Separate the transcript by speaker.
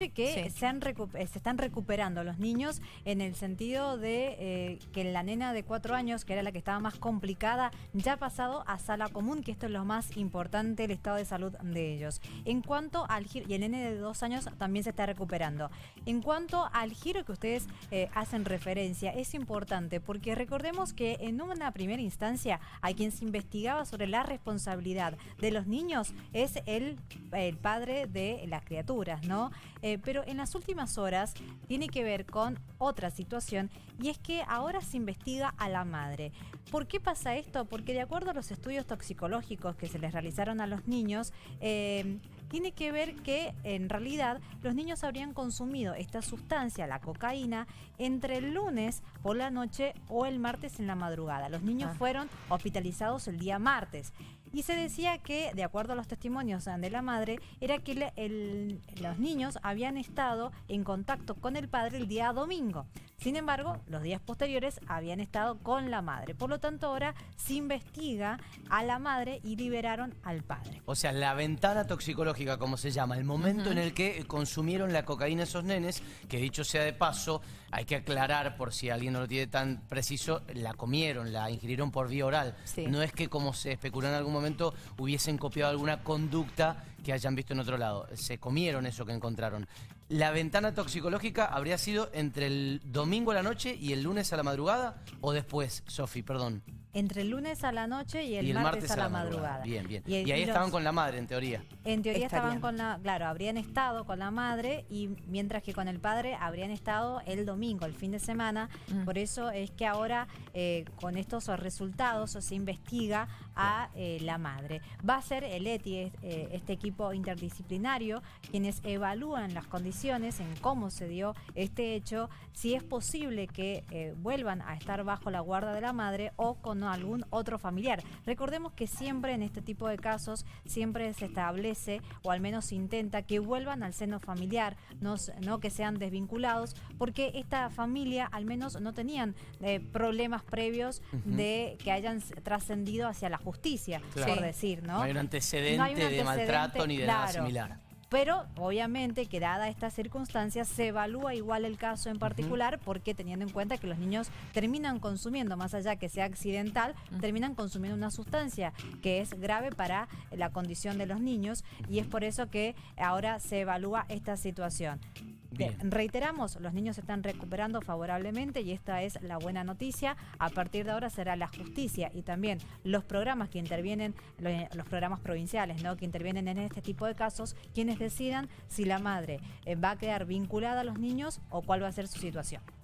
Speaker 1: que eh, se, están recuperando los niños en el sentido de eh, que la nena de cuatro años, que era la que estaba más complicada, ya ha pasado a sala común, que esto es lo más importante, el estado de salud de ellos. En cuanto al giro, y el nene de dos años también se está recuperando. En cuanto al giro que ustedes eh, hacen referencia, es importante porque recordemos que en una primera instancia a quien se investigaba sobre la responsabilidad de los niños es el, el padre de las criaturas, ¿no? Eh, pero en las últimas horas tiene que ver con otra situación y es que ahora se investiga a la madre. ¿Por qué pasa esto? Porque de acuerdo a los estudios toxicológicos que se les realizaron a los niños, eh, tiene que ver que en realidad los niños habrían consumido esta sustancia, la cocaína, entre el lunes por la noche o el martes en la madrugada. Los niños ah. fueron hospitalizados el día martes. Y se decía que, de acuerdo a los testimonios de la madre, era que los niños habían estado en contacto con el padre el día domingo. Sin embargo, los días posteriores habían estado con la madre. Por lo tanto, ahora se investiga a la madre y liberaron al padre.
Speaker 2: O sea, la ventana toxicológica, como se llama, el momento en el que eh, consumieron la cocaína esos nenes, que dicho sea de paso, hay que aclarar por si alguien no lo tiene tan preciso, la comieron, la ingirieron por vía oral. No es que como se especuló en algún momento hubiesen copiado alguna conducta que hayan visto en otro lado. Se comieron eso que encontraron. ¿La ventana toxicológica habría sido entre el domingo a la noche y el lunes a la madrugada o después, Sofi? Perdón
Speaker 1: entre el lunes a la noche y el, martes, a la, madrugada.
Speaker 2: Bien, bien. Y, ahí estaban con la madre, en teoría.
Speaker 1: En teoría estaban con la, claro, habrían estado con la madre y mientras que con el padre habrían estado el domingo, el fin de semana. Mm. Por eso es que ahora eh, con estos resultados se investiga a eh, la madre. Va a ser el ETI, eh, este equipo interdisciplinario, quienes evalúan las condiciones en cómo se dio este hecho, si es posible que vuelvan a estar bajo la guarda de la madre o con algún otro familiar. Recordemos que siempre en este tipo de casos, siempre se establece o al menos se intenta que vuelvan al seno familiar, no, no que sean desvinculados, porque esta familia al menos no tenían eh, problemas previos de que hayan trascendido hacia la justicia, por decir, ¿no? No hay un antecedente, de maltrato ni de nada similar. Pero obviamente que dada esta circunstancia se evalúa igual el caso en particular porque teniendo en cuenta que los niños terminan consumiendo, más allá que sea accidental, terminan consumiendo una sustancia que es grave para la condición de los niños y es por eso que ahora se evalúa esta situación. Reiteramos, los niños se están recuperando favorablemente y esta es la buena noticia. A partir de ahora será la justicia y también los programas que intervienen, los programas provinciales, ¿no? que intervienen en este tipo de casos, quienes decidan si la madre eh, va a quedar vinculada a los niños o cuál va a ser su situación.